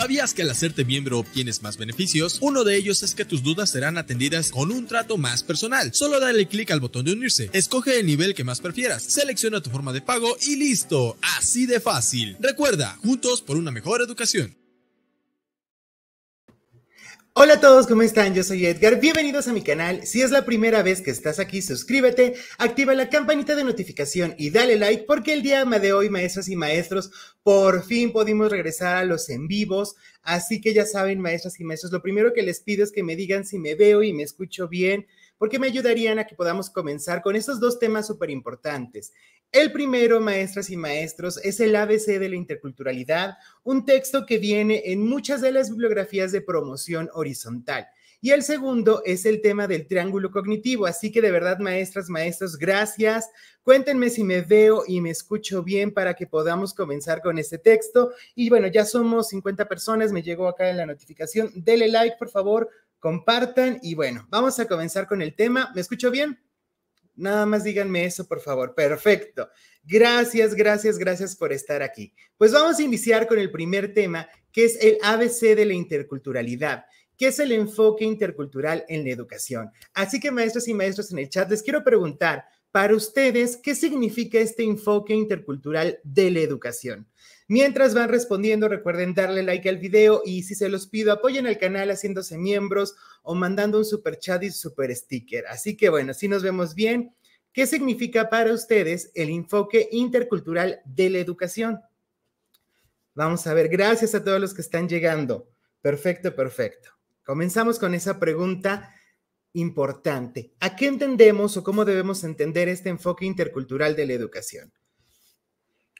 ¿Sabías que al hacerte miembro obtienes más beneficios? Uno de ellos es que tus dudas serán atendidas con un trato más personal. Solo dale clic al botón de unirse, escoge el nivel que más prefieras, selecciona tu forma de pago y listo, así de fácil. Recuerda, juntos por una mejor educación. Hola a todos, ¿cómo están? Yo soy Edgar, bienvenidos a mi canal. Si es la primera vez que estás aquí, suscríbete, activa la campanita de notificación y dale like porque el día de hoy, maestras y maestros, por fin pudimos regresar a los en vivos. Así que ya saben, maestras y maestros, lo primero que les pido es que me digan si me veo y me escucho bien, porque me ayudarían a que podamos comenzar con estos dos temas súper importantes. El primero, maestras y maestros, es el ABC de la interculturalidad, un texto que viene en muchas de las bibliografías de promoción horizontal. Y el segundo es el tema del triángulo cognitivo. Así que de verdad, maestras, maestros, gracias. Cuéntenme si me veo y me escucho bien para que podamos comenzar con este texto. Y bueno, ya somos 50 personas, me llegó acá en la notificación. Dele like, por favor, compartan y bueno, vamos a comenzar con el tema. ¿Me escucho bien? Nada más díganme eso, por favor. Perfecto. Gracias, gracias, gracias por estar aquí. Pues vamos a iniciar con el primer tema, que es el ABC de la interculturalidad que es el enfoque intercultural en la educación. Así que maestros y maestros en el chat, les quiero preguntar, para ustedes, ¿qué significa este enfoque intercultural de la educación? Mientras van respondiendo, recuerden darle like al video y si se los pido, apoyen al canal haciéndose miembros o mandando un super chat y super sticker. Así que bueno, si nos vemos bien, ¿qué significa para ustedes el enfoque intercultural de la educación? Vamos a ver, gracias a todos los que están llegando. Perfecto, perfecto. Comenzamos con esa pregunta importante. ¿A qué entendemos o cómo debemos entender este enfoque intercultural de la educación?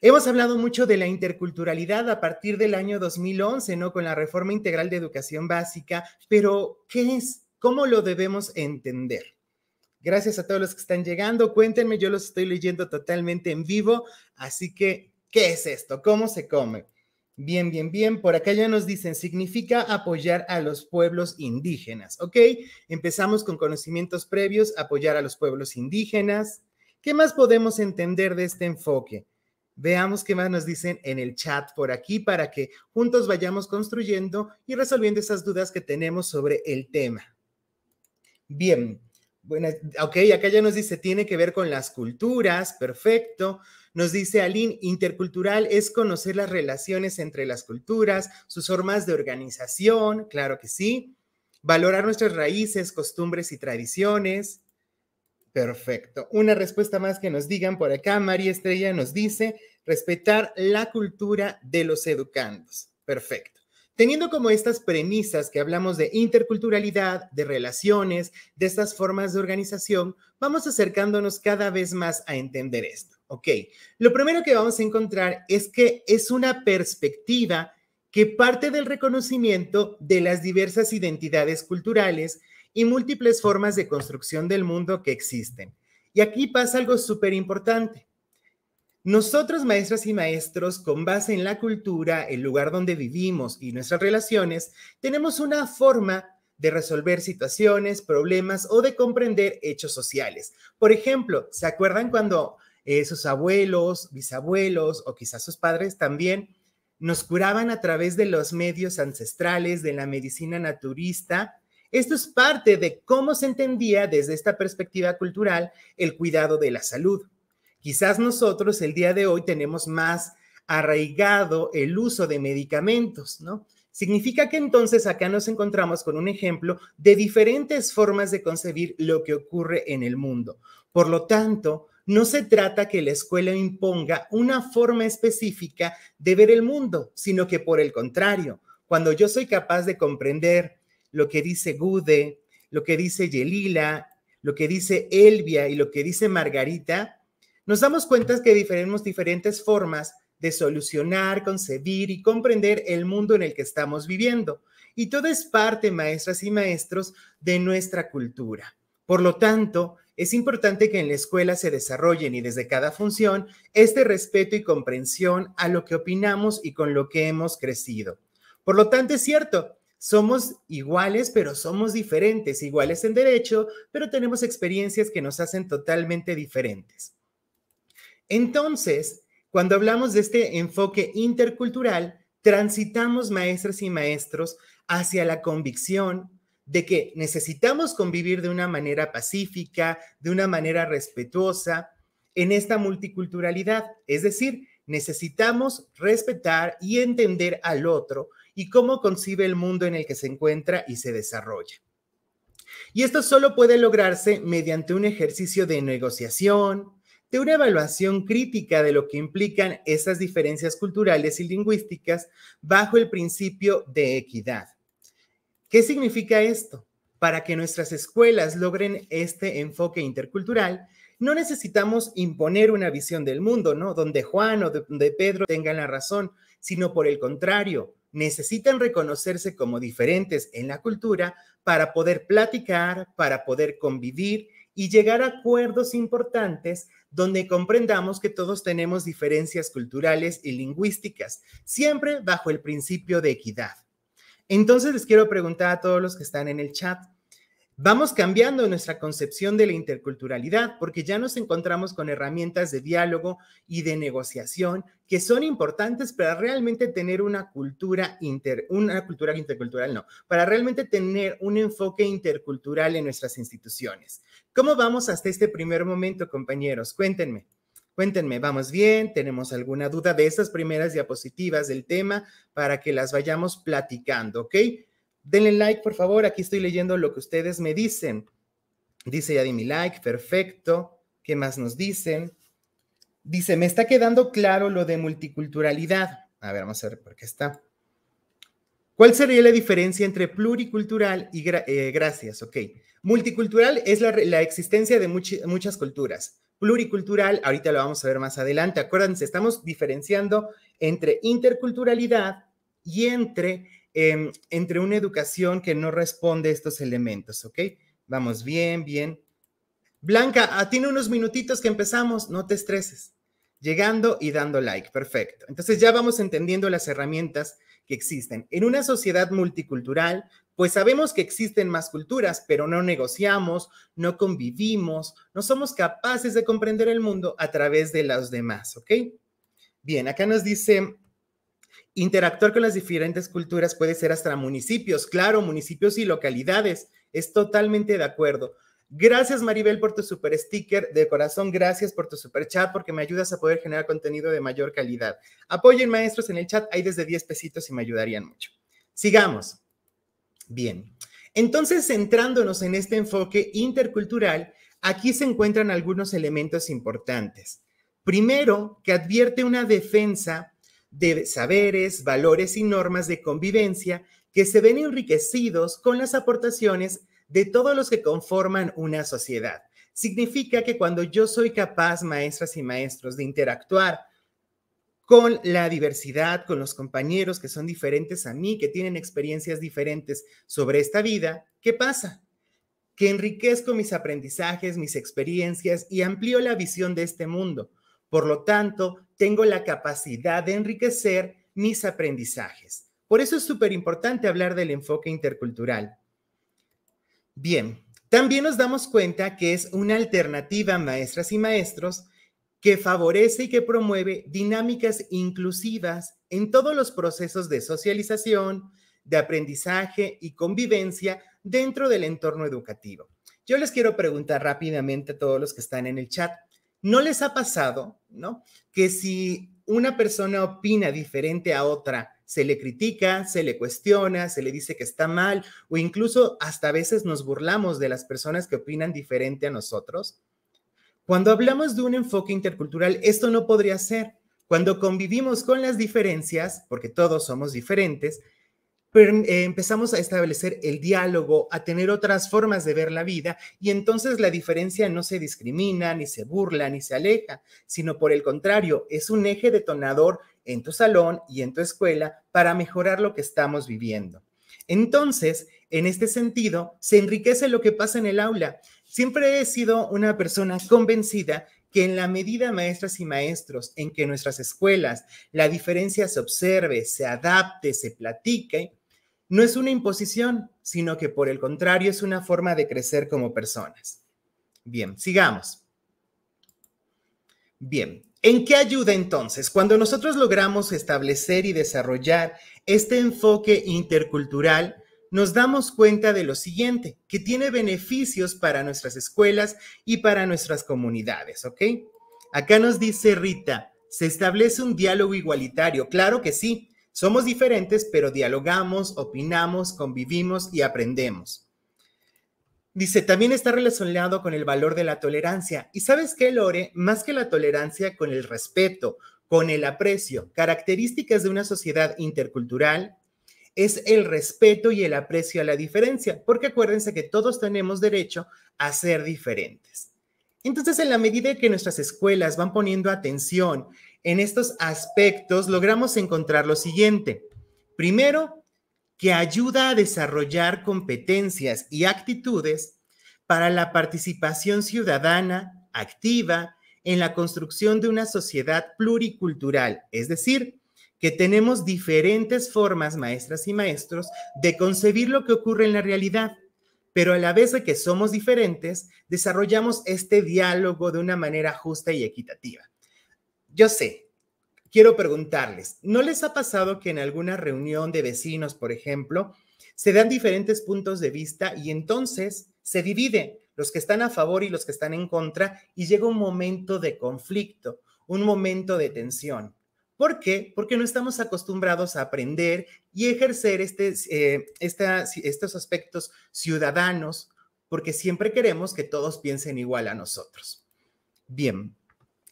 Hemos hablado mucho de la interculturalidad a partir del año 2011, ¿no? Con la reforma integral de educación básica, pero ¿qué es? ¿Cómo lo debemos entender? Gracias a todos los que están llegando. Cuéntenme, yo los estoy leyendo totalmente en vivo, así que, ¿qué es esto? ¿Cómo se come? Bien, bien, bien. Por acá ya nos dicen, significa apoyar a los pueblos indígenas, ¿ok? Empezamos con conocimientos previos, apoyar a los pueblos indígenas. ¿Qué más podemos entender de este enfoque? Veamos qué más nos dicen en el chat por aquí para que juntos vayamos construyendo y resolviendo esas dudas que tenemos sobre el tema. Bien, bueno, ok, acá ya nos dice, tiene que ver con las culturas, perfecto. Nos dice Aline, intercultural es conocer las relaciones entre las culturas, sus formas de organización, claro que sí. Valorar nuestras raíces, costumbres y tradiciones. Perfecto. Una respuesta más que nos digan por acá. María Estrella nos dice respetar la cultura de los educandos. Perfecto. Teniendo como estas premisas que hablamos de interculturalidad, de relaciones, de estas formas de organización, vamos acercándonos cada vez más a entender esto. Ok, lo primero que vamos a encontrar es que es una perspectiva que parte del reconocimiento de las diversas identidades culturales y múltiples formas de construcción del mundo que existen. Y aquí pasa algo súper importante. Nosotros, maestras y maestros, con base en la cultura, el lugar donde vivimos y nuestras relaciones, tenemos una forma de resolver situaciones, problemas o de comprender hechos sociales. Por ejemplo, ¿se acuerdan cuando eh, sus abuelos, bisabuelos o quizás sus padres también nos curaban a través de los medios ancestrales, de la medicina naturista esto es parte de cómo se entendía desde esta perspectiva cultural el cuidado de la salud. Quizás nosotros el día de hoy tenemos más arraigado el uso de medicamentos, ¿no? Significa que entonces acá nos encontramos con un ejemplo de diferentes formas de concebir lo que ocurre en el mundo. Por lo tanto, no se trata que la escuela imponga una forma específica de ver el mundo, sino que por el contrario, cuando yo soy capaz de comprender lo que dice Gude, lo que dice Yelila, lo que dice Elvia y lo que dice Margarita, nos damos cuenta que tenemos diferentes formas de solucionar, concebir y comprender el mundo en el que estamos viviendo. Y todo es parte, maestras y maestros, de nuestra cultura. Por lo tanto, es importante que en la escuela se desarrollen y desde cada función este respeto y comprensión a lo que opinamos y con lo que hemos crecido. Por lo tanto, es cierto, somos iguales, pero somos diferentes, iguales en derecho, pero tenemos experiencias que nos hacen totalmente diferentes. Entonces, cuando hablamos de este enfoque intercultural, transitamos maestras y maestros hacia la convicción de que necesitamos convivir de una manera pacífica, de una manera respetuosa en esta multiculturalidad. Es decir, necesitamos respetar y entender al otro y cómo concibe el mundo en el que se encuentra y se desarrolla. Y esto solo puede lograrse mediante un ejercicio de negociación, de una evaluación crítica de lo que implican esas diferencias culturales y lingüísticas bajo el principio de equidad. ¿Qué significa esto? Para que nuestras escuelas logren este enfoque intercultural, no necesitamos imponer una visión del mundo, ¿no? Donde Juan o donde Pedro tengan la razón, sino por el contrario, necesitan reconocerse como diferentes en la cultura para poder platicar, para poder convivir y llegar a acuerdos importantes donde comprendamos que todos tenemos diferencias culturales y lingüísticas, siempre bajo el principio de equidad. Entonces les quiero preguntar a todos los que están en el chat, Vamos cambiando nuestra concepción de la interculturalidad porque ya nos encontramos con herramientas de diálogo y de negociación que son importantes para realmente tener una cultura inter, una cultura intercultural, no, para realmente tener un enfoque intercultural en nuestras instituciones. ¿Cómo vamos hasta este primer momento, compañeros? Cuéntenme. Cuéntenme, ¿vamos bien? ¿Tenemos alguna duda de esas primeras diapositivas del tema para que las vayamos platicando, ok? Denle like, por favor. Aquí estoy leyendo lo que ustedes me dicen. Dice ya di mi like, perfecto. ¿Qué más nos dicen? Dice, me está quedando claro lo de multiculturalidad. A ver, vamos a ver por qué está. ¿Cuál sería la diferencia entre pluricultural y eh, gracias? Ok. Multicultural es la, existencia de muchas culturas. Pluricultural, ahorita lo vamos a ver más adelante. Acuérdense, estamos diferenciando entre interculturalidad y entre Em, entre una educación que no responde a estos elementos, ¿ok? Vamos bien, bien. Blanca, ah, tiene unos minutitos que empezamos, no te estreses. Llegando y dando like, perfecto. Entonces ya vamos entendiendo las herramientas que existen. En una sociedad multicultural, pues sabemos que existen más culturas, pero no negociamos, no convivimos, no somos capaces de comprender el mundo a través de los demás, ¿ok? Bien, acá nos dice Interactuar con las diferentes culturas puede ser hasta municipios, claro, municipios y localidades. Es totalmente de acuerdo. Gracias, Maribel, por tu super sticker. De corazón, gracias por tu super chat, porque me ayudas a poder generar contenido de mayor calidad. Apoyen, maestros, en el chat. Hay desde 10 pesitos y me ayudarían mucho. Sigamos. Bien. Entonces, centrándonos en este enfoque intercultural, aquí se encuentran algunos elementos importantes. Primero, que advierte una defensa de saberes, valores y normas de convivencia que se ven enriquecidos con las aportaciones de todos los que conforman una sociedad. Significa que cuando yo soy capaz, maestras y maestros, de interactuar con la diversidad, con los compañeros que son diferentes a mí, que tienen experiencias diferentes sobre esta vida, ¿qué pasa? Que enriquezco mis aprendizajes, mis experiencias y amplío la visión de este mundo. Por lo tanto, tengo la capacidad de enriquecer mis aprendizajes. Por eso es súper importante hablar del enfoque intercultural. Bien, también nos damos cuenta que es una alternativa, maestras y maestros, que favorece y que promueve dinámicas inclusivas en todos los procesos de socialización, de aprendizaje y convivencia dentro del entorno educativo. Yo les quiero preguntar rápidamente a todos los que están en el chat, ¿No les ha pasado, no? Que si una persona opina diferente a otra, se le critica, se le cuestiona, se le dice que está mal o incluso hasta a veces nos burlamos de las personas que opinan diferente a nosotros. Cuando hablamos de un enfoque intercultural, esto no podría ser. Cuando convivimos con las diferencias, porque todos somos diferentes, pero, eh, empezamos a establecer el diálogo, a tener otras formas de ver la vida y entonces la diferencia no se discrimina, ni se burla, ni se aleja, sino por el contrario, es un eje detonador en tu salón y en tu escuela para mejorar lo que estamos viviendo. Entonces, en este sentido, se enriquece lo que pasa en el aula. Siempre he sido una persona convencida que en la medida, maestras y maestros, en que nuestras escuelas la diferencia se observe, se adapte, se platique, no es una imposición, sino que por el contrario es una forma de crecer como personas. Bien, sigamos. Bien, ¿en qué ayuda entonces? Cuando nosotros logramos establecer y desarrollar este enfoque intercultural, nos damos cuenta de lo siguiente, que tiene beneficios para nuestras escuelas y para nuestras comunidades, ¿ok? Acá nos dice Rita, ¿se establece un diálogo igualitario? Claro que sí, somos diferentes, pero dialogamos, opinamos, convivimos y aprendemos. Dice, también está relacionado con el valor de la tolerancia. ¿Y sabes qué, Lore? Más que la tolerancia, con el respeto, con el aprecio. Características de una sociedad intercultural es el respeto y el aprecio a la diferencia, porque acuérdense que todos tenemos derecho a ser diferentes. Entonces, en la medida en que nuestras escuelas van poniendo atención en estos aspectos logramos encontrar lo siguiente. Primero, que ayuda a desarrollar competencias y actitudes para la participación ciudadana activa en la construcción de una sociedad pluricultural, es decir, que tenemos diferentes formas, maestras y maestros, de concebir lo que ocurre en la realidad, pero a la vez de que somos diferentes, desarrollamos este diálogo de una manera justa y equitativa yo sé, quiero preguntarles, ¿no les ha pasado que en alguna reunión de vecinos, por ejemplo, se dan diferentes puntos de vista y entonces se divide los que están a favor y los que están en contra y llega un momento de conflicto, un momento de tensión? ¿Por qué? Porque no estamos acostumbrados a aprender y ejercer este, eh, estos aspectos ciudadanos, porque siempre queremos que todos piensen igual a nosotros. Bien,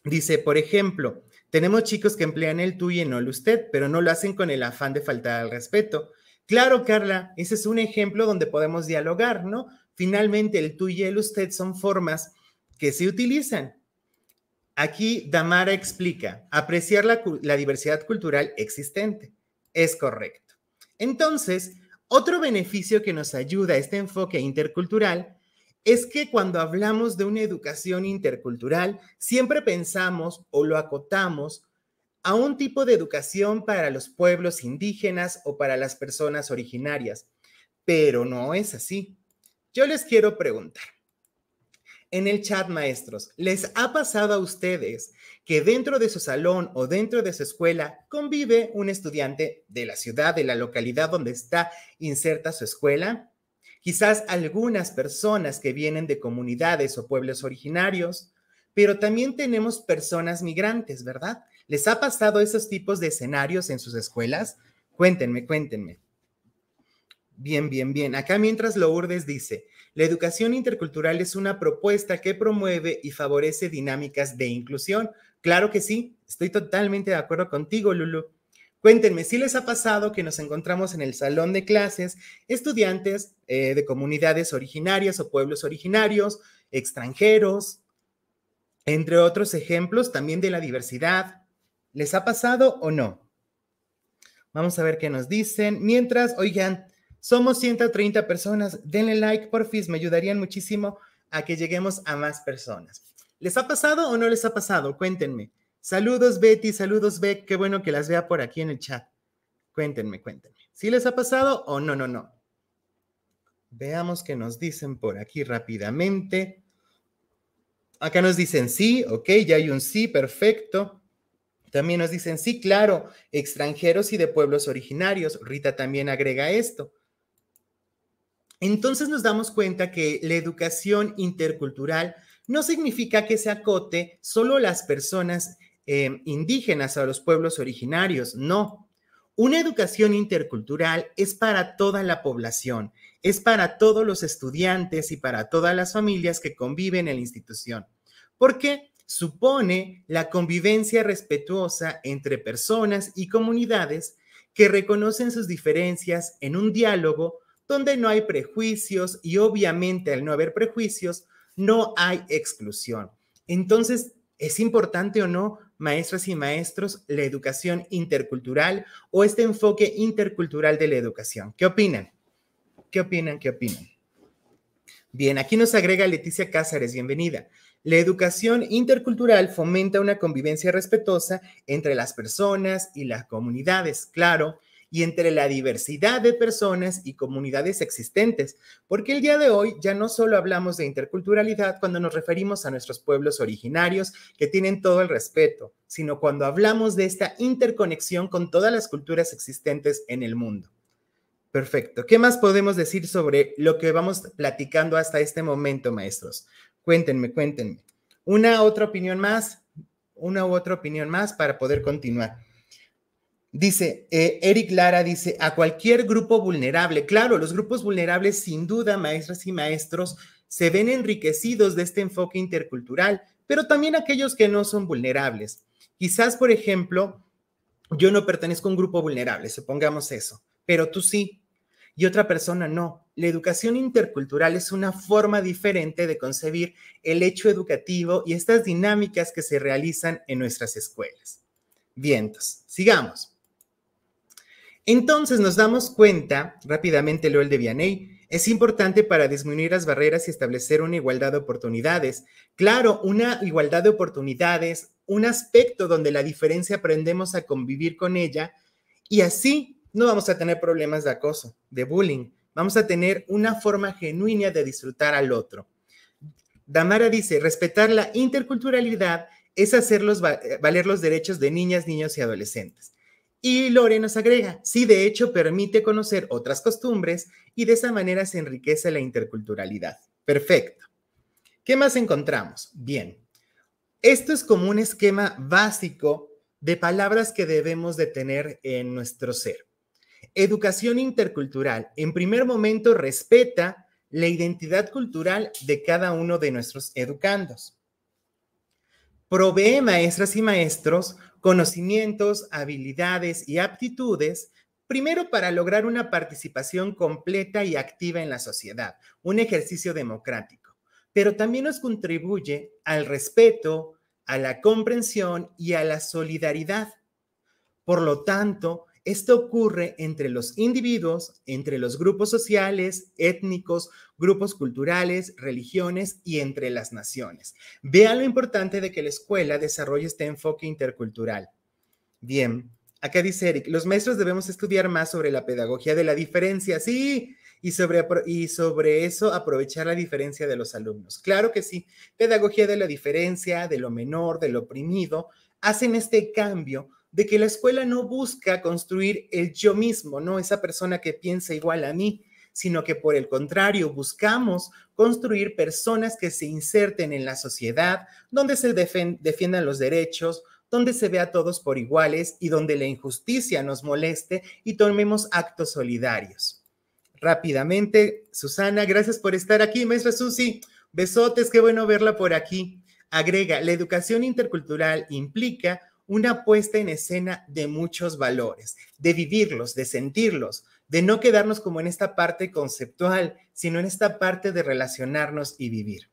Dice, por ejemplo, tenemos chicos que emplean el tú y no el usted, pero no lo hacen con el afán de faltar al respeto. Claro, Carla, ese es un ejemplo donde podemos dialogar, ¿no? Finalmente, el tú y el usted son formas que se utilizan. Aquí Damara explica, apreciar la, la diversidad cultural existente. Es correcto. Entonces, otro beneficio que nos ayuda a este enfoque intercultural es que cuando hablamos de una educación intercultural, siempre pensamos o lo acotamos a un tipo de educación para los pueblos indígenas o para las personas originarias, pero no es así. Yo les quiero preguntar, en el chat maestros, ¿les ha pasado a ustedes que dentro de su salón o dentro de su escuela convive un estudiante de la ciudad, de la localidad donde está inserta su escuela? quizás algunas personas que vienen de comunidades o pueblos originarios, pero también tenemos personas migrantes, ¿verdad? ¿Les ha pasado esos tipos de escenarios en sus escuelas? Cuéntenme, cuéntenme. Bien, bien, bien. Acá mientras Lourdes dice, la educación intercultural es una propuesta que promueve y favorece dinámicas de inclusión. Claro que sí, estoy totalmente de acuerdo contigo, Lulu. Cuéntenme, si les ha pasado que nos encontramos en el salón de clases estudiantes eh, de comunidades originarias o pueblos originarios, extranjeros, entre otros ejemplos también de la diversidad. ¿Les ha pasado o no? Vamos a ver qué nos dicen. Mientras, oigan, somos 130 personas. Denle like, por porfis, me ayudarían muchísimo a que lleguemos a más personas. ¿Les ha pasado o no les ha pasado? Cuéntenme. Saludos Betty, saludos Beck, qué bueno que las vea por aquí en el chat. Cuéntenme, cuéntenme. ¿Sí les ha pasado o no, no, no? Veamos qué nos dicen por aquí rápidamente. Acá nos dicen sí, ok, ya hay un sí, perfecto. También nos dicen sí, claro, extranjeros y de pueblos originarios. Rita también agrega esto. Entonces nos damos cuenta que la educación intercultural no significa que se acote solo las personas Em, indígenas, a los pueblos originarios, no. Una educación intercultural es para toda la población, es para todos los estudiantes y para todas las familias que conviven en la institución, porque supone la convivencia respetuosa entre personas y comunidades que reconocen sus diferencias en un diálogo donde no hay prejuicios y obviamente al no haber prejuicios no hay exclusión. Entonces, ¿es importante o no? maestras y maestros, la educación intercultural o este enfoque intercultural de la educación. ¿Qué opinan? ¿Qué opinan? ¿Qué opinan? Bien, aquí nos agrega Leticia Cáceres, bienvenida. La educación intercultural fomenta una convivencia respetuosa entre las personas y las comunidades, claro, y entre la diversidad de personas y comunidades existentes, porque el día de hoy ya no solo hablamos de interculturalidad cuando nos referimos a nuestros pueblos originarios, que tienen todo el respeto, sino cuando hablamos de esta interconexión con todas las culturas existentes en el mundo. Perfecto. ¿Qué más podemos decir sobre lo que vamos platicando hasta este momento, maestros? Cuéntenme, cuéntenme. Una otra opinión más, una u otra opinión más para poder continuar. Dice eh, Eric Lara, dice, a cualquier grupo vulnerable. Claro, los grupos vulnerables, sin duda, maestras y maestros, se ven enriquecidos de este enfoque intercultural, pero también aquellos que no son vulnerables. Quizás, por ejemplo, yo no pertenezco a un grupo vulnerable, supongamos eso, pero tú sí, y otra persona no. La educación intercultural es una forma diferente de concebir el hecho educativo y estas dinámicas que se realizan en nuestras escuelas. Vientos, sigamos. Entonces nos damos cuenta, rápidamente el de Vianney, es importante para disminuir las barreras y establecer una igualdad de oportunidades. Claro, una igualdad de oportunidades, un aspecto donde la diferencia aprendemos a convivir con ella y así no vamos a tener problemas de acoso, de bullying. Vamos a tener una forma genuina de disfrutar al otro. Damara dice, respetar la interculturalidad es hacer valer los derechos de niñas, niños y adolescentes. Y Lore nos agrega, sí, de hecho permite conocer otras costumbres y de esa manera se enriquece la interculturalidad. Perfecto. ¿Qué más encontramos? Bien, esto es como un esquema básico de palabras que debemos de tener en nuestro ser. Educación intercultural, en primer momento, respeta la identidad cultural de cada uno de nuestros educandos. Provee maestras y maestros conocimientos, habilidades y aptitudes, primero para lograr una participación completa y activa en la sociedad, un ejercicio democrático, pero también nos contribuye al respeto, a la comprensión y a la solidaridad. Por lo tanto, esto ocurre entre los individuos, entre los grupos sociales, étnicos, grupos culturales, religiones y entre las naciones. Vean lo importante de que la escuela desarrolle este enfoque intercultural. Bien, acá dice Eric, los maestros debemos estudiar más sobre la pedagogía de la diferencia, sí, y sobre, y sobre eso aprovechar la diferencia de los alumnos. Claro que sí, pedagogía de la diferencia, de lo menor, de lo oprimido, hacen este cambio de que la escuela no busca construir el yo mismo, no esa persona que piensa igual a mí, sino que por el contrario buscamos construir personas que se inserten en la sociedad, donde se defiendan los derechos, donde se vea a todos por iguales y donde la injusticia nos moleste y tomemos actos solidarios. Rápidamente, Susana, gracias por estar aquí, maestra Susi. Besotes, qué bueno verla por aquí. Agrega, la educación intercultural implica una puesta en escena de muchos valores, de vivirlos, de sentirlos, de no quedarnos como en esta parte conceptual, sino en esta parte de relacionarnos y vivir.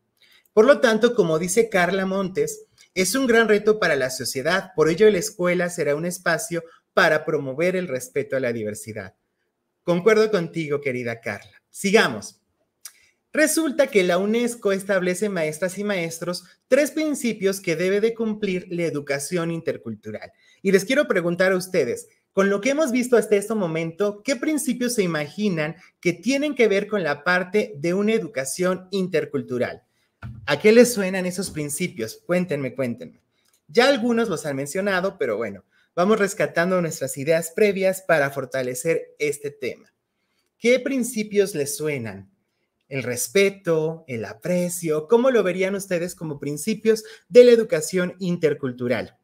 Por lo tanto, como dice Carla Montes, es un gran reto para la sociedad, por ello la escuela será un espacio para promover el respeto a la diversidad. Concuerdo contigo, querida Carla. Sigamos. Resulta que la UNESCO establece maestras y maestros tres principios que debe de cumplir la educación intercultural. Y les quiero preguntar a ustedes, con lo que hemos visto hasta este momento, ¿qué principios se imaginan que tienen que ver con la parte de una educación intercultural? ¿A qué les suenan esos principios? Cuéntenme, cuéntenme. Ya algunos los han mencionado, pero bueno, vamos rescatando nuestras ideas previas para fortalecer este tema. ¿Qué principios les suenan? el respeto, el aprecio, ¿cómo lo verían ustedes como principios de la educación intercultural?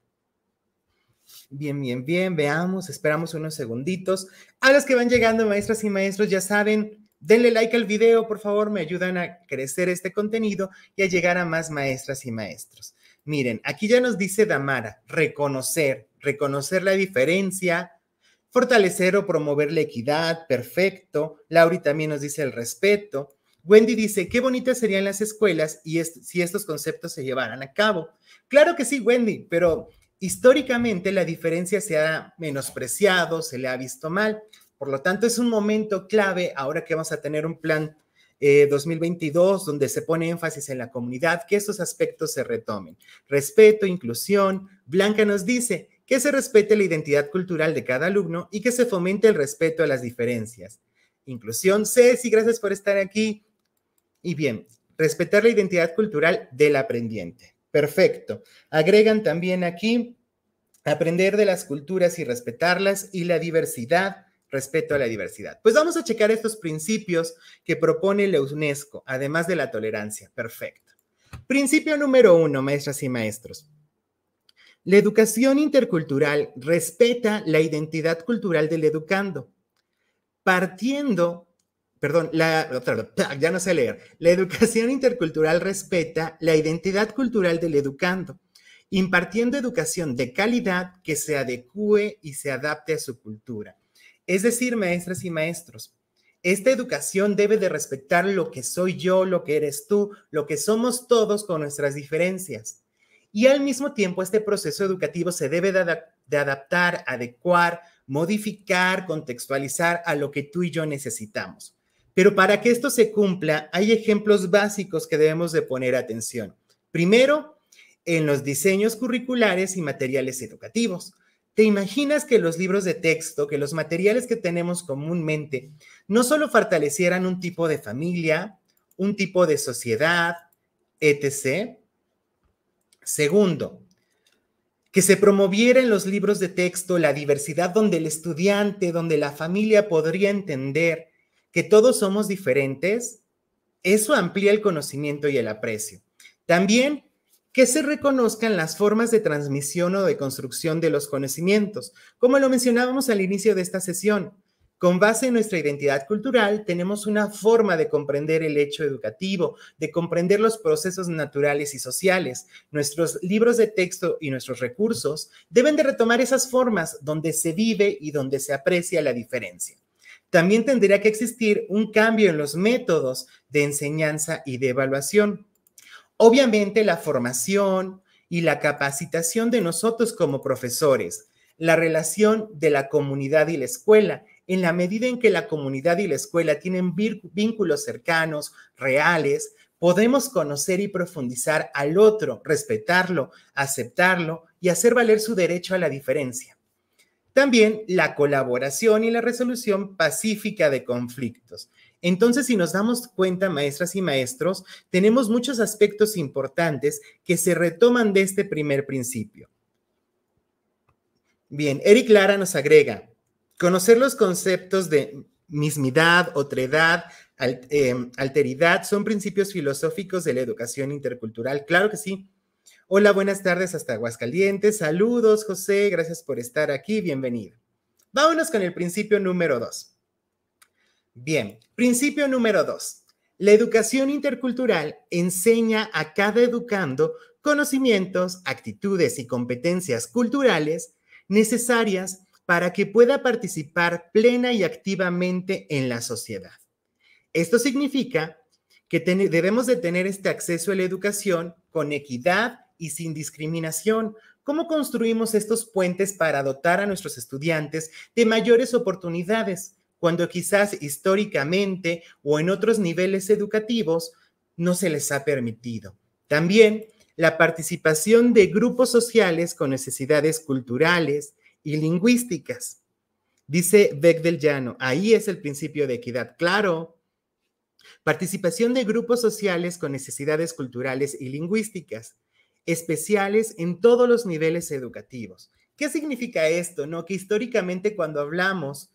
Bien, bien, bien, veamos, esperamos unos segunditos. A los que van llegando, maestras y maestros, ya saben, denle like al video, por favor, me ayudan a crecer este contenido y a llegar a más maestras y maestros. Miren, aquí ya nos dice Damara, reconocer, reconocer la diferencia, fortalecer o promover la equidad, perfecto. Lauri también nos dice el respeto. Wendy dice, qué bonitas serían las escuelas y si estos conceptos se llevaran a cabo. Claro que sí, Wendy, pero históricamente la diferencia se ha menospreciado, se le ha visto mal. Por lo tanto, es un momento clave ahora que vamos a tener un plan 2022 eh, donde se pone énfasis en la comunidad, que estos aspectos se retomen. Respeto, inclusión. Blanca nos dice que se respete la identidad cultural de cada alumno y que se fomente el respeto a las diferencias. Inclusión, Ceci, gracias por estar aquí. Y bien, respetar la identidad cultural del aprendiente. Perfecto. Agregan también aquí aprender de las culturas y respetarlas y la diversidad respeto a la diversidad. Pues vamos a checar estos principios que propone la UNESCO, además de la tolerancia. Perfecto. Principio número uno, maestras y maestros. La educación intercultural respeta la identidad cultural del educando, partiendo perdón, la, ya no sé leer. La educación intercultural respeta la identidad cultural del educando, impartiendo educación de calidad que se adecue y se adapte a su cultura. Es decir, maestras y maestros, esta educación debe de respetar lo que soy yo, lo que eres tú, lo que somos todos con nuestras diferencias. Y al mismo tiempo, este proceso educativo se debe de adaptar, adecuar, modificar, contextualizar a lo que tú y yo necesitamos. Pero para que esto se cumpla, hay ejemplos básicos que debemos de poner atención. Primero, en los diseños curriculares y materiales educativos. ¿Te imaginas que los libros de texto, que los materiales que tenemos comúnmente, no solo fortalecieran un tipo de familia, un tipo de sociedad, etc.? Segundo, que se promoviera en los libros de texto la diversidad donde el estudiante, donde la familia podría entender que todos somos diferentes, eso amplía el conocimiento y el aprecio. También que se reconozcan las formas de transmisión o de construcción de los conocimientos, como lo mencionábamos al inicio de esta sesión. Con base en nuestra identidad cultural, tenemos una forma de comprender el hecho educativo, de comprender los procesos naturales y sociales. Nuestros libros de texto y nuestros recursos deben de retomar esas formas donde se vive y donde se aprecia la diferencia también tendría que existir un cambio en los métodos de enseñanza y de evaluación. Obviamente la formación y la capacitación de nosotros como profesores, la relación de la comunidad y la escuela, en la medida en que la comunidad y la escuela tienen vínculos cercanos, reales, podemos conocer y profundizar al otro, respetarlo, aceptarlo y hacer valer su derecho a la diferencia. También la colaboración y la resolución pacífica de conflictos. Entonces, si nos damos cuenta, maestras y maestros, tenemos muchos aspectos importantes que se retoman de este primer principio. Bien, Eric Lara nos agrega, conocer los conceptos de mismidad, otredad, eh, alteridad son principios filosóficos de la educación intercultural. Claro que sí, Hola, buenas tardes hasta Aguascalientes. Saludos, José. Gracias por estar aquí. Bienvenido. Vámonos con el principio número dos. Bien, principio número dos. La educación intercultural enseña a cada educando conocimientos, actitudes y competencias culturales necesarias para que pueda participar plena y activamente en la sociedad. Esto significa que debemos de tener este acceso a la educación con equidad y sin discriminación. ¿Cómo construimos estos puentes para dotar a nuestros estudiantes de mayores oportunidades cuando quizás históricamente o en otros niveles educativos no se les ha permitido? También la participación de grupos sociales con necesidades culturales y lingüísticas. Dice Beck del Llano, ahí es el principio de equidad. Claro, participación de grupos sociales con necesidades culturales y lingüísticas especiales en todos los niveles educativos. ¿Qué significa esto? No? Que históricamente cuando hablamos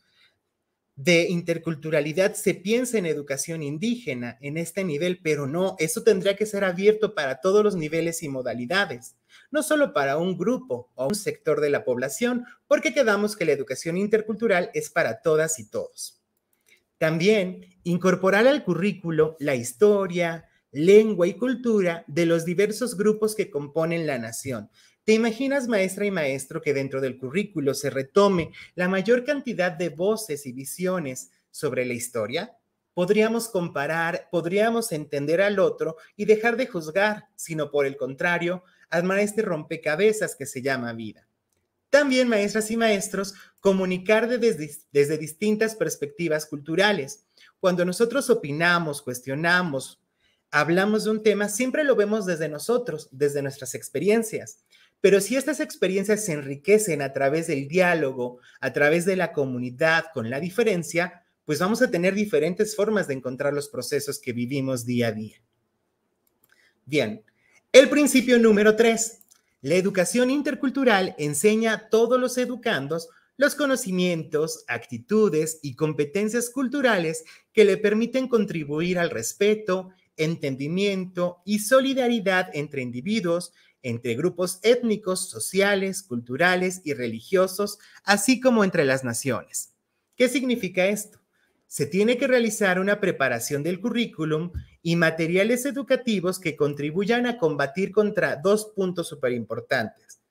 de interculturalidad se piensa en educación indígena en este nivel, pero no, eso tendría que ser abierto para todos los niveles y modalidades, no solo para un grupo o un sector de la población, porque quedamos que la educación intercultural es para todas y todos. También incorporar al currículo la historia, lengua y cultura de los diversos grupos que componen la nación. ¿Te imaginas, maestra y maestro, que dentro del currículo se retome la mayor cantidad de voces y visiones sobre la historia? Podríamos comparar, podríamos entender al otro y dejar de juzgar, sino por el contrario, al maestro rompecabezas que se llama vida. También, maestras y maestros, comunicar desde distintas perspectivas culturales. Cuando nosotros opinamos, cuestionamos, hablamos de un tema, siempre lo vemos desde nosotros, desde nuestras experiencias. Pero si estas experiencias se enriquecen a través del diálogo, a través de la comunidad con la diferencia, pues vamos a tener diferentes formas de encontrar los procesos que vivimos día a día. Bien, el principio número tres. La educación intercultural enseña a todos los educandos los conocimientos, actitudes y competencias culturales que le permiten contribuir al respeto, entendimiento y solidaridad entre individuos, entre grupos étnicos, sociales, culturales y religiosos, así como entre las naciones. ¿Qué significa esto? Se tiene que realizar una preparación del currículum y materiales educativos que contribuyan a combatir contra dos puntos súper importantes.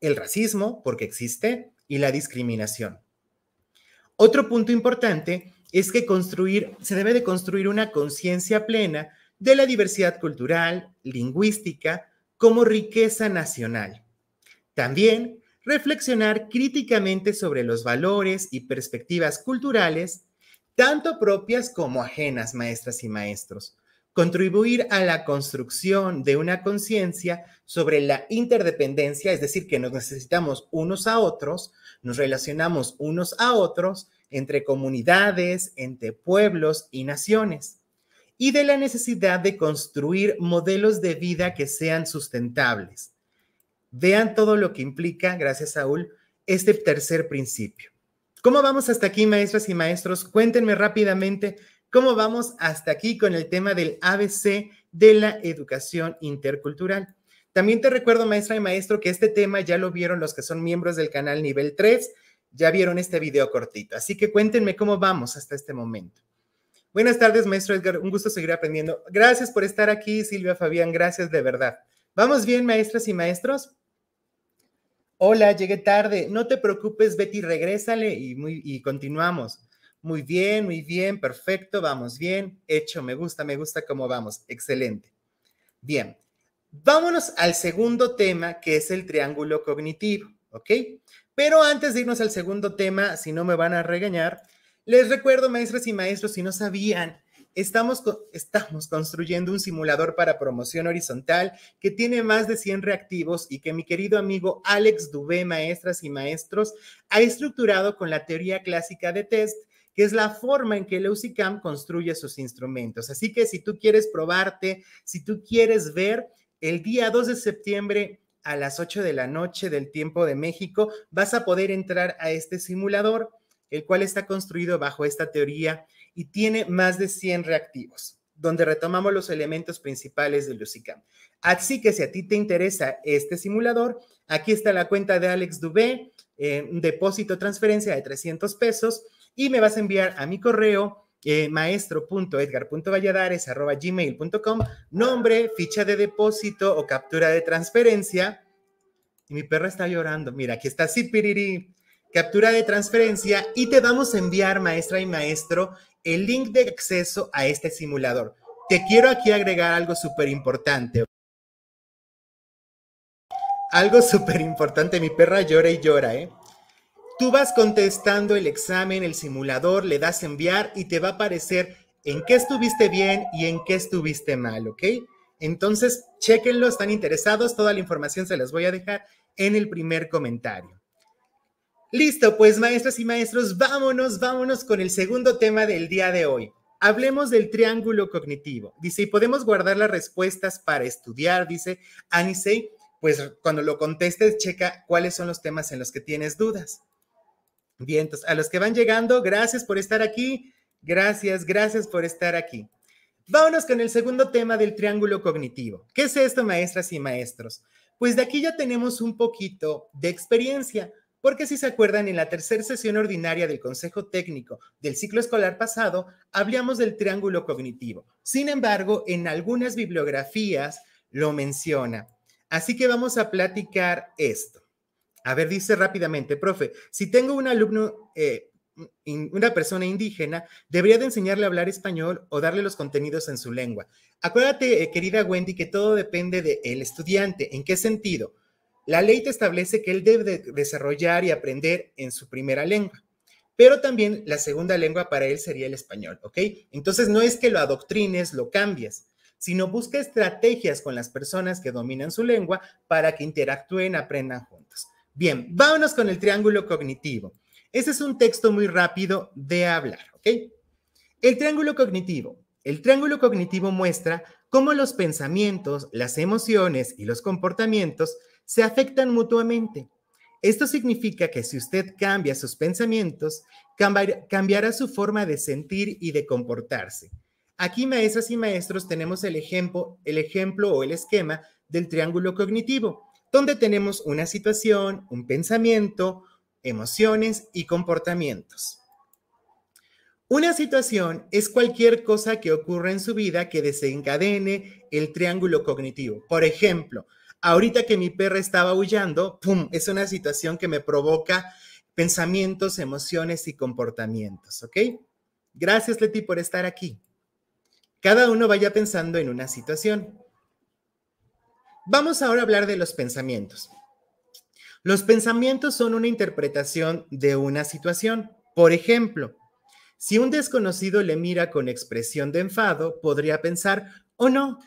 El racismo, porque existe, y la discriminación. Otro punto importante es que se debe de construir una conciencia plena de la diversidad cultural, lingüística, como riqueza nacional. También reflexionar críticamente sobre los valores y perspectivas culturales, tanto propias como ajenas, maestras y maestros. Contribuir a la construcción de una conciencia sobre la interdependencia, es decir, que nos necesitamos unos a otros, nos relacionamos unos a otros entre comunidades, entre pueblos y naciones y de la necesidad de construir modelos de vida que sean sustentables. Vean todo lo que implica, gracias Saúl, este tercer principio. ¿Cómo vamos hasta aquí, maestras y maestros? Cuéntenme rápidamente cómo vamos hasta aquí con el tema del ABC de la educación intercultural. También te recuerdo, maestra y maestro, que este tema ya lo vieron los que son miembros del canal nivel 3, ya vieron este video cortito. Así que cuéntenme cómo vamos hasta este momento. Buenas tardes, maestro Edgar. Un gusto seguir aprendiendo. Gracias por estar aquí, Silvia Fabián. Gracias de verdad. ¿Vamos bien, maestras y maestros? Hola, llegué tarde. No te preocupes, Betty, regrésale y, continuamos. Muy bien, muy bien, perfecto, vamos bien. Hecho, me gusta, me gusta cómo vamos. Excelente. Bien, vámonos al segundo tema que es el triángulo cognitivo, ¿ok? Pero antes de irnos al segundo tema, si no me van a regañar, les recuerdo, maestras y maestros, si no sabían, estamos, estamos construyendo un simulador para promoción horizontal que tiene más de 100 reactivos y que mi querido amigo Alex Dubé, maestras y maestros, ha estructurado con la teoría clásica de test que es la forma en que el construye sus instrumentos. Así que si tú quieres probarte, si tú quieres ver, el día 2 de septiembre a las 8 de la noche del tiempo de México, vas a poder entrar a este simulador el cual está construido bajo esta teoría y tiene más de 100 reactivos, donde retomamos los elementos principales del Lucicam. Así que si a ti te interesa este simulador, aquí está la cuenta de Alex Dubé, eh, depósito transferencia de 300 pesos y me vas a enviar a mi correo eh, maestro.edgar.valladares.gmail.com nombre, ficha de depósito o captura de transferencia. mi perra está llorando. Mira, aquí está Cipiriri captura de transferencia y te vamos a enviar, maestra y maestro, el link de acceso a este simulador. Te quiero aquí agregar algo súper importante. Algo súper importante, mi perra llora y llora, ¿eh? Tú vas contestando el examen, el simulador, le das enviar y te va a aparecer en qué estuviste bien y en qué estuviste mal, ¿ok? Entonces, chequenlo, están interesados, toda la información se las voy a dejar en el primer comentario. Listo, pues maestras y maestros, vámonos, vámonos con el segundo tema del día de hoy. Hablemos del triángulo cognitivo. Dice, ¿y podemos guardar las respuestas para estudiar? Dice Anisei, pues cuando lo contestes, checa cuáles son los temas en los que tienes dudas. Bien, entonces, a los que van llegando, gracias por estar aquí. Gracias, gracias por estar aquí. Vámonos con el segundo tema del triángulo cognitivo. ¿Qué es esto, maestras y maestros? Pues de aquí ya tenemos un poquito de experiencia porque si se acuerdan, en la tercera sesión ordinaria del Consejo Técnico del ciclo escolar pasado, hablamos del triángulo cognitivo. Sin embargo, en algunas bibliografías lo menciona. Así que vamos a platicar esto. A ver, dice rápidamente, profe, si tengo un alumno, eh, una persona indígena, debería de enseñarle a hablar español o darle los contenidos en su lengua. Acuérdate, eh, querida Wendy, que todo depende del estudiante. ¿En qué sentido? La ley te establece que él debe desarrollar y aprender en su primera lengua, pero también la segunda lengua para él sería el español, ¿ok? Entonces no es que lo adoctrines, lo cambies, sino busca estrategias con las personas que dominan su lengua para que interactúen, aprendan juntos. Bien, vámonos con el triángulo cognitivo. Ese es un texto muy rápido de hablar, ¿ok? El triángulo cognitivo. El triángulo cognitivo muestra cómo los pensamientos, las emociones y los comportamientos se afectan mutuamente. Esto significa que si usted cambia sus pensamientos, cambiará su forma de sentir y de comportarse. Aquí, maestras y maestros, tenemos el ejemplo, el ejemplo o el esquema del triángulo cognitivo, donde tenemos una situación, un pensamiento, emociones y comportamientos. Una situación es cualquier cosa que ocurra en su vida que desencadene el triángulo cognitivo. Por ejemplo, Ahorita que mi perra estaba huyendo, ¡pum! Es una situación que me provoca pensamientos, emociones y comportamientos, ¿ok? Gracias, Leti, por estar aquí. Cada uno vaya pensando en una situación. Vamos ahora a hablar de los pensamientos. Los pensamientos son una interpretación de una situación. Por ejemplo, si un desconocido le mira con expresión de enfado, podría pensar, oh no,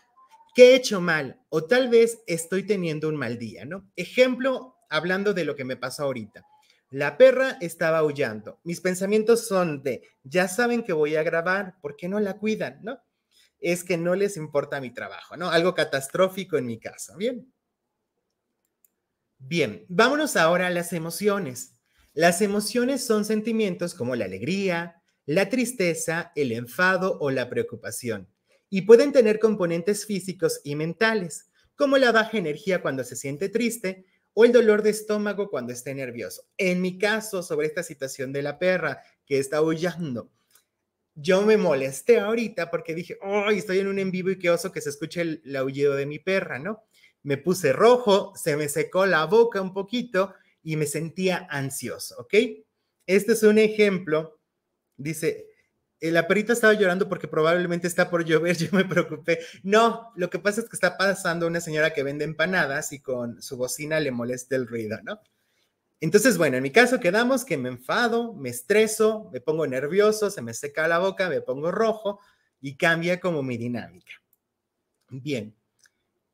¿Qué he hecho mal? O tal vez estoy teniendo un mal día, ¿no? Ejemplo, hablando de lo que me pasó ahorita. La perra estaba aullando. Mis pensamientos son de, ya saben que voy a grabar, ¿por qué no la cuidan, no? Es que no les importa mi trabajo, ¿no? Algo catastrófico en mi casa, ¿bien? Bien, vámonos ahora a las emociones. Las emociones son sentimientos como la alegría, la tristeza, el enfado o la preocupación y pueden tener componentes físicos y mentales, como la baja energía cuando se siente triste o el dolor de estómago cuando esté nervioso. En mi caso, sobre esta situación de la perra que está aullando, yo me molesté ahorita porque dije, oh, estoy en un en vivo y qué oso que se escuche el, el aullido de mi perra, ¿no? Me puse rojo, se me secó la boca un poquito y me sentía ansioso, ¿ok? Este es un ejemplo, dice, eh, la perita estaba llorando porque probablemente está por llover, yo me preocupé. No, lo que pasa es que está pasando una señora que vende empanadas y con su bocina le molesta el ruido, ¿no? Entonces, bueno, en mi caso quedamos que me enfado, me estreso, me pongo nervioso, se me seca la boca, me pongo rojo y cambia como mi dinámica. Bien.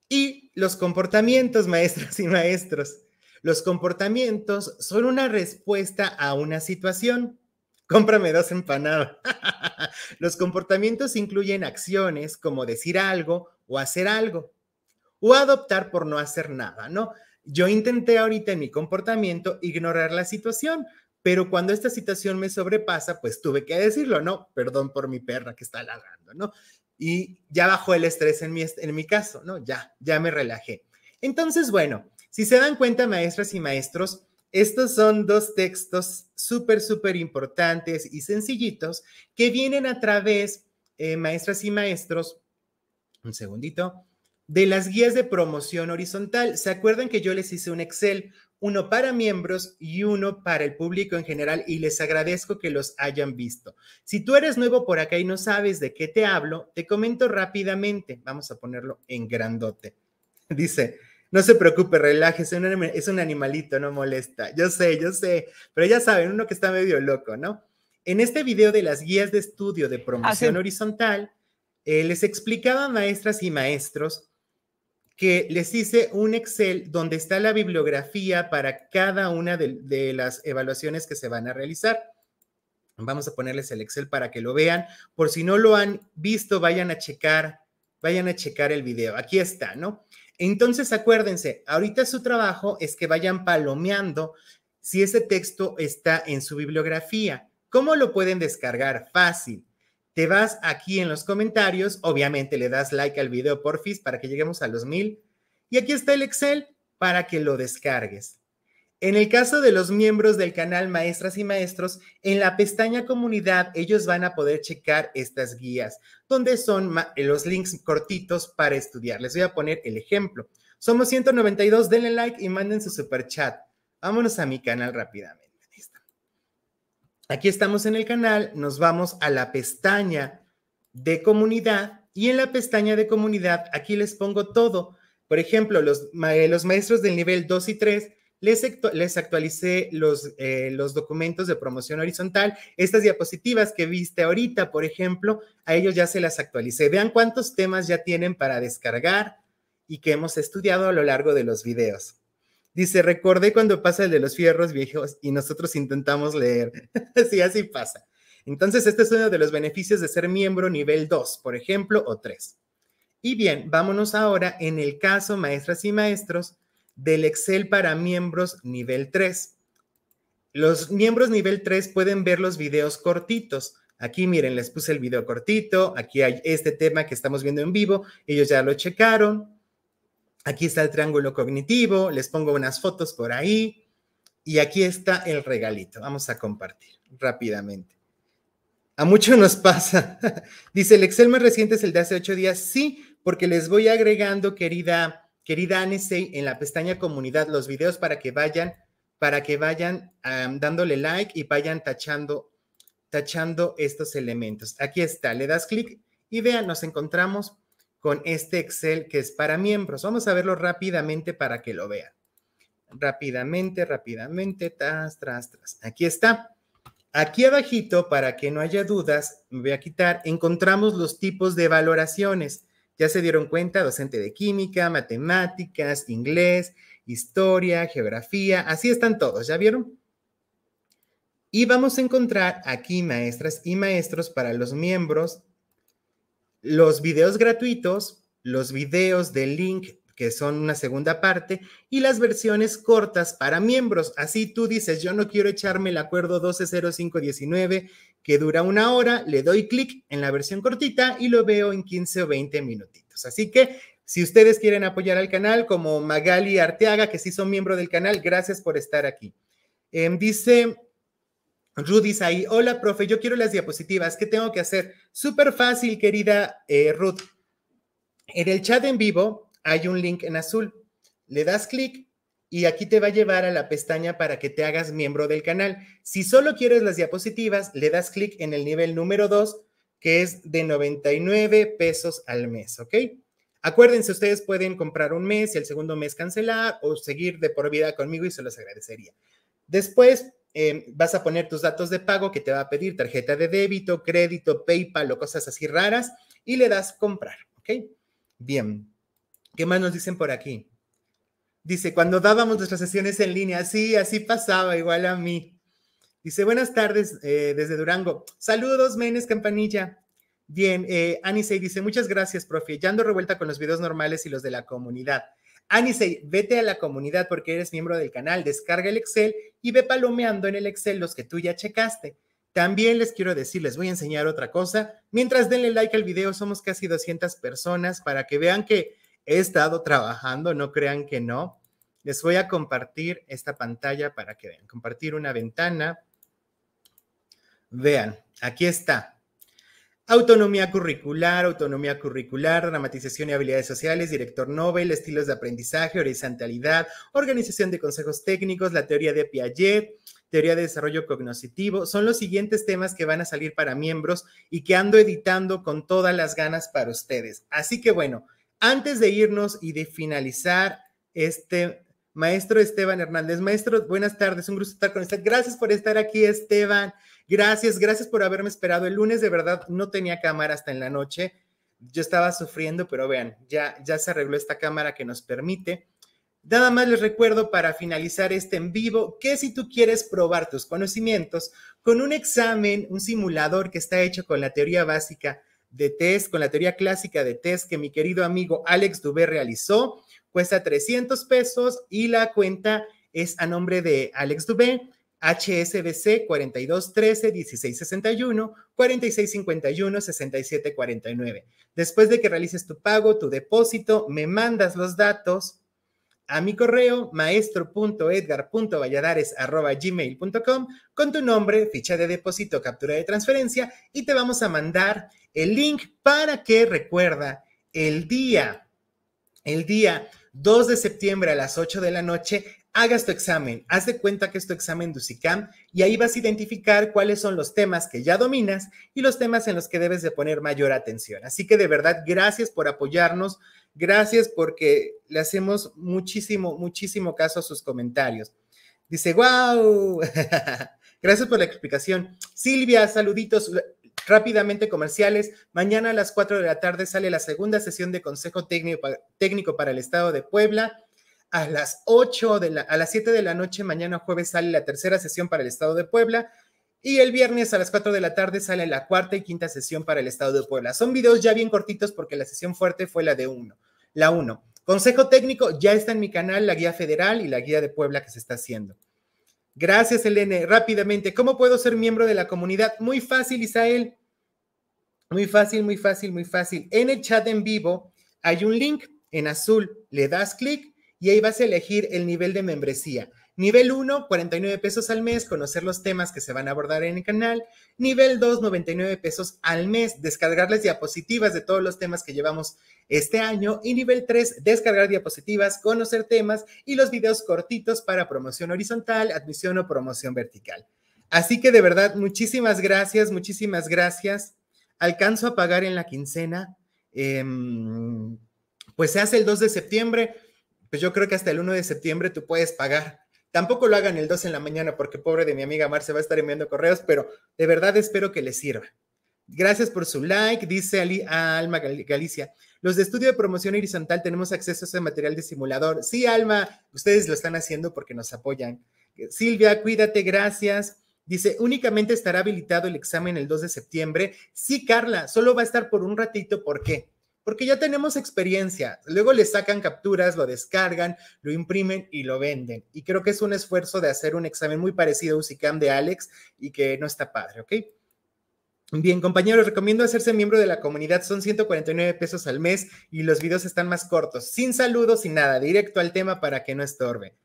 Y los comportamientos, maestras y maestros. Los comportamientos son una respuesta a una situación cómprame dos empanadas. Los comportamientos incluyen acciones como decir algo o hacer algo o adoptar por no hacer nada, ¿no? Yo intenté ahorita en mi comportamiento ignorar la situación, pero cuando esta situación me sobrepasa, pues tuve que decirlo, ¿no? Perdón por mi perra que está ladrando, ¿no? Y ya bajó el estrés en mi, en mi caso, ¿no? Ya, ya me relajé. Entonces, bueno, si se dan cuenta, maestras y maestros, estos son dos textos súper, súper importantes y sencillitos que vienen a través, eh, maestras y maestros, un segundito, de las guías de promoción horizontal. ¿Se acuerdan que yo les hice un Excel, uno para miembros y uno para el público en general? Y les agradezco que los hayan visto. Si tú eres nuevo por acá y no sabes de qué te hablo, te comento rápidamente. Vamos a ponerlo en grandote. Dice, no se preocupe, relájese, es un animalito, no molesta. Yo sé, yo sé, pero ya saben, uno que está medio loco, ¿no? En este video de las guías de estudio de promoción ah, horizontal, eh, les explicaba a maestras y maestros que les hice un Excel donde está la bibliografía para cada una de, de las evaluaciones que se van a realizar. Vamos a ponerles el Excel para que lo vean. Por si no lo han visto, vayan a checar, vayan a checar el video. Aquí está, ¿no? Entonces, acuérdense, ahorita su trabajo es que vayan palomeando si ese texto está en su bibliografía. ¿Cómo lo pueden descargar? Fácil. Te vas aquí en los comentarios, obviamente le das like al video porfis para que lleguemos a los mil. Y aquí está el Excel para que lo descargues. En el caso de los miembros del canal Maestras y Maestros, en la pestaña Comunidad ellos van a poder checar estas guías, donde son los links cortitos para estudiar. Les voy a poner el ejemplo. Somos 192, denle like y manden su super chat. Vámonos a mi canal rápidamente. Aquí estamos en el canal, nos vamos a la pestaña de comunidad y en la pestaña de comunidad aquí les pongo todo. Por ejemplo, los, eh, maestros del nivel 2 y 3 les, actualicé los, eh, los documentos de promoción horizontal. Estas diapositivas que viste ahorita, por ejemplo, a ellos ya se las actualicé. Vean cuántos temas ya tienen para descargar y que hemos estudiado a lo largo de los videos. Dice, recordé cuando pasa el de los fierros viejos y nosotros intentamos leer. así así pasa. Entonces, este es uno de los beneficios de ser miembro nivel 2, por ejemplo, o 3. Y bien, vámonos ahora en el caso, maestras y maestros, del Excel para miembros nivel 3. Los miembros nivel 3 pueden ver los videos cortitos. Aquí miren, les puse el video cortito, aquí hay este tema que estamos viendo en vivo, ellos ya lo checaron. Aquí está el triángulo cognitivo, les pongo unas fotos por ahí y aquí está el regalito. Vamos a compartir rápidamente. A muchos nos pasa. Dice, el Excel más reciente es el de hace ocho días. Sí, porque les voy agregando, querida querida en la pestaña comunidad los videos para que vayan, para que vayan dándole like y vayan tachando, tachando estos elementos. Aquí está, le das clic y vean, nos encontramos con este Excel que es para miembros. Vamos a verlo rápidamente para que lo vean. Rápidamente, rápidamente, tras, tras, tras. Aquí está. Aquí abajito, para que no haya dudas, me voy a quitar, encontramos los tipos de valoraciones. Ya se dieron cuenta, docente de química, matemáticas, inglés, historia, geografía, así están todos, ¿ya vieron? Y vamos a encontrar aquí, maestras y maestros, para los miembros, los videos gratuitos, los videos de link que son una segunda parte, y las versiones cortas para miembros. Así tú dices, yo no quiero echarme el acuerdo 120519 que dura una hora, le doy clic en la versión cortita y lo veo en 15 o 20 minutitos. Así que si ustedes quieren apoyar al canal, como Magali Arteaga, que sí son miembro del canal, gracias por estar aquí. Em, dice Ruth ahí, hola, profe, yo quiero las diapositivas, ¿qué tengo que hacer? Súper fácil, querida eh, Ruth. En el chat en vivo hay un link en azul. Le das clic y aquí te va a llevar a la pestaña para que te hagas miembro del canal. Si solo quieres las diapositivas, le das clic en el nivel número 2, que es de 99 pesos al mes, ¿ok? Acuérdense, ustedes pueden comprar un mes y el segundo mes cancelar o seguir de por vida conmigo y se los agradecería. Después em, vas a poner tus datos de pago que te va a pedir tarjeta de débito, crédito, PayPal o cosas así raras y le das comprar, ¿ok? Bien. ¿Qué más nos dicen por aquí? Dice, cuando dábamos nuestras sesiones en línea, así así pasaba, igual a mí. Dice, buenas tardes eh, desde Durango. Saludos, Menes Campanilla. Bien, eh, Anisei dice, muchas gracias, profe. Ya ando revuelta con los videos normales y los de la comunidad. Anisei, vete a la comunidad porque eres miembro del canal. Descarga el Excel y ve palomeando en el Excel los que tú ya checaste. También les quiero decir, les voy a enseñar otra cosa. Mientras denle like al video, somos casi 200 personas para que vean que He estado trabajando, no crean que no. Les voy a compartir esta pantalla para que vean. Compartir una ventana. Vean, aquí está. Autonomía curricular, autonomía curricular, dramatización y habilidades sociales, director Nobel, estilos de aprendizaje, horizontalidad, organización de consejos técnicos, la teoría de Piaget, teoría de desarrollo cognitivo, son los siguientes temas que van a salir para miembros y que ando editando con todas las ganas para ustedes. Así que bueno, antes de irnos y de finalizar este maestro Esteban Hernández, maestro, buenas tardes, un gusto estar con usted. Gracias por estar aquí, Esteban. Gracias, gracias por haberme esperado. El lunes de verdad no tenía cámara hasta en la noche. Yo estaba sufriendo, pero vean, ya ya se arregló esta cámara que nos permite Nada más les recuerdo para finalizar este en vivo que si tú quieres probar tus conocimientos con un examen, un simulador que está hecho con la teoría básica de test, con la teoría clásica de test que mi querido amigo Alex Dubé realizó. Cuesta 300 pesos y la cuenta es a nombre de Alex Dubé, HSBC 4213 1661 4651 6749. Después de que realices tu pago, tu depósito, me mandas los datos a mi correo maestro.edgar.valladares.gmail.com con tu nombre, ficha de depósito, captura de transferencia y te vamos a mandar el link para que recuerda el día, el día 2 de septiembre a las 8 de la noche, hagas tu examen. Haz de cuenta que es tu examen de y ahí vas a identificar cuáles son los temas que ya dominas y los temas en los que debes de poner mayor atención. Así que de verdad, gracias por apoyarnos. Gracias porque le hacemos muchísimo, muchísimo caso a sus comentarios. Dice, wow. gracias por la explicación. Silvia, saluditos. Rápidamente comerciales, mañana a las 4 de la tarde sale la segunda sesión de Consejo Técnico para el Estado de Puebla. A las 8 de la, a las 7 de la noche, mañana jueves, sale la tercera sesión para el Estado de Puebla. Y el viernes a las 4 de la tarde sale la cuarta y quinta sesión para el Estado de Puebla. Son videos ya bien cortitos porque la sesión fuerte fue la de uno, la 1. Consejo técnico, ya está en mi canal la guía federal y la guía de Puebla que se está haciendo. Gracias, Elene. Rápidamente, ¿cómo puedo ser miembro de la comunidad? Muy fácil, Isael. Muy fácil, muy fácil, muy fácil. En el chat en vivo hay un link en azul, le das clic y ahí vas a elegir el nivel de membresía. Nivel 1, 49 pesos al mes, conocer los temas que se van a abordar en el canal. Nivel 2, 99 pesos al mes, descargar las diapositivas de todos los temas que llevamos este año. Y nivel 3, descargar diapositivas, conocer temas y los videos cortitos para promoción horizontal, admisión o promoción vertical. Así que de verdad, muchísimas gracias, muchísimas gracias alcanzo a pagar en la quincena, em, pues se hace el 2 de septiembre, pues yo creo que hasta el 1 de septiembre tú puedes pagar. Tampoco lo hagan el 2 en la mañana porque pobre de mi amiga Mar se va a estar enviando correos, pero de verdad espero que les sirva. Gracias por su like, dice ah, Alma Galicia. Los de estudio de promoción horizontal tenemos acceso a ese material de simulador. Sí, Alma, ustedes lo están haciendo porque nos apoyan. Silvia, cuídate, gracias. Dice, únicamente estará habilitado el examen el 2 de septiembre. Sí, Carla, solo va a estar por un ratito. ¿Por qué? Porque ya tenemos experiencia. Luego le sacan capturas, lo descargan, lo imprimen y lo venden. Y creo que es un esfuerzo de hacer un examen muy parecido a UCICAM de Alex y que no está padre, ¿ok? Bien, compañeros, recomiendo hacerse miembro de la comunidad. Son 149 pesos al mes y los videos están más cortos, sin saludos, sin nada, directo al tema para que no estorbe.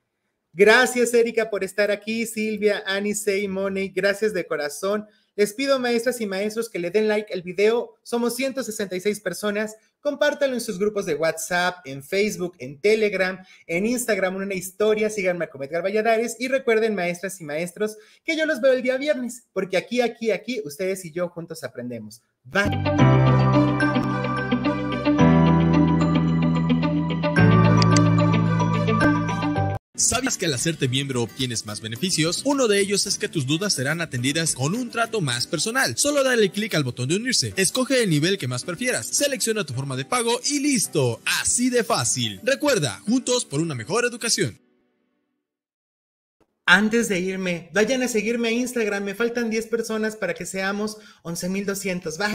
Gracias, Erika, por estar aquí. Silvia, Annie, Money, gracias de corazón. Les pido, maestras y maestros, que le den like al video. Somos 166 personas. Compártanlo en sus grupos de WhatsApp, en Facebook, en Telegram, en Instagram, una historia. Síganme a Cometgar Valladares. Y recuerden, maestras y maestros, que yo los veo el día viernes, porque aquí, aquí, aquí, ustedes y yo juntos aprendemos. Bye. ¿Sabías que al hacerte miembro obtienes más beneficios? Uno de ellos es que tus dudas serán atendidas con un trato más personal. Solo dale clic al botón de unirse, escoge el nivel que más prefieras, selecciona tu forma de pago y listo, así de fácil. Recuerda, juntos por una mejor educación. Antes de irme, vayan a seguirme a Instagram, me faltan 10 personas para que seamos 11.200.